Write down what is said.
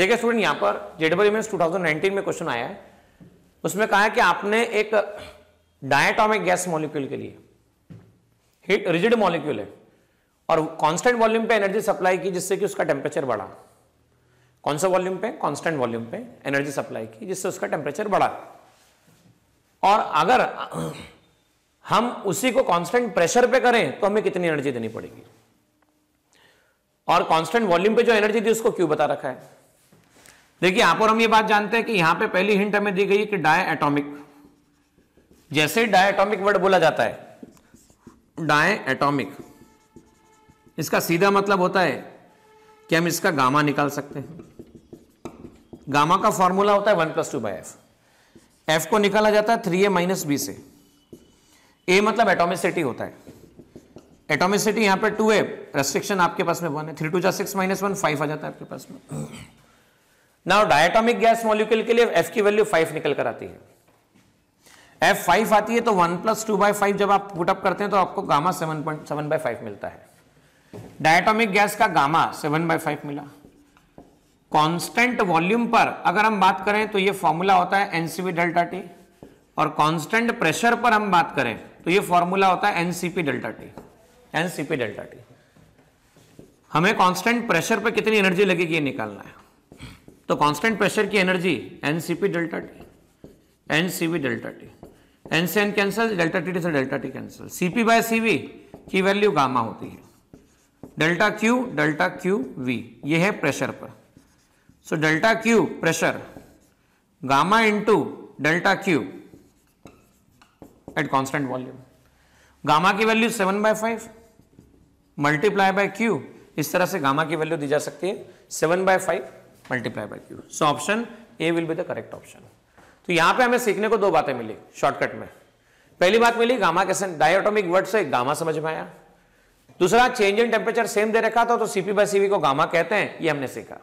देखिए स्टूडेंट यहां पर जेडब्ल्यू मीन टू में क्वेश्चन आया है उसमें कहा है कि आपने एक डायटॉमिक गैस मॉलिक्यूल के लिए हिट रिजिड मॉलिक्यूल है और कांस्टेंट वॉल्यूम पे एनर्जी सप्लाई की जिससे कि उसका टेम्परेचर बढ़ा कौन सा वॉल्यूम पे कांस्टेंट वॉल्यूम पे एनर्जी सप्लाई की जिससे उसका टेम्परेचर बढ़ा और अगर हम उसी को कांस्टेंट प्रेशर पे करें तो हमें कितनी एनर्जी देनी पड़ेगी और कांस्टेंट वॉल्यूम पे जो एनर्जी दी उसको क्यों बता रखा है देखिए यहां पर हम ये बात जानते हैं कि यहां पे पहली हिंट हमें दी गई है कि डाय एटॉमिक जैसे डाय एटॉमिक वर्ड बोला जाता है डाय एटॉमिक इसका सीधा मतलब होता है कि हम इसका गामा निकाल सकते हैं गामा का फॉर्मूला होता है one plus two by F F को निकाला जाता है थ्री ए माइनस बी से ए मतलब एटोमिसिटी होता है एटोमिसिटी यहां पर टू ए रेस्ट्रिक्शन आपके पास में वन है थ्री टू जा सिक्स माइनस वन फाइव आ जाता है आपके पास में नाउ डायटोमिक गैस मॉलिक्यूल के लिए एफ की वैल्यू फाइव निकल कर आती है एफ फाइव आती है तो one plus two by five जब आप पुटअप करते हैं तो आपको gamma seven point seven by five मिलता है डायटोमिक गैस का गामा सेवन बाई फाइव मिला कांस्टेंट वॉल्यूम पर अगर हम बात करें तो ये फॉर्मूला होता है एनसीपी डेल्टा टी और कांस्टेंट प्रेशर पर हम बात करें तो ये फॉर्मूला होता है NCP delta T NCP delta T हमें कॉन्स्टेंट प्रेशर पर कितनी एनर्जी लगेगी ये निकालना है तो कांस्टेंट प्रेशर की energy N delta T N delta T N से N cancel delta T T से delta T cancel CP by CV की वैल्यू गामा होती है delta Q delta Q we ये है प्रेशर पर so delta Q pressure gamma into delta Q at constant volume gamma की value seven by five multiply by Q इस तरह से गामा की वैल्यू दी जा सकती है seven by five multiply by Q so option A will be the correct option तो यहां पे हमें सीखने को दो बातें मिली शॉर्टकट में पहली बात मिली गामा कैसे डायटोमिक वर्ड से गामा समझ में आया दूसरा चेंज इन टेम्परेचर सेम दे रखा था तो सीपी बाई सीवी को गामा कहते हैं ये हमने सीखा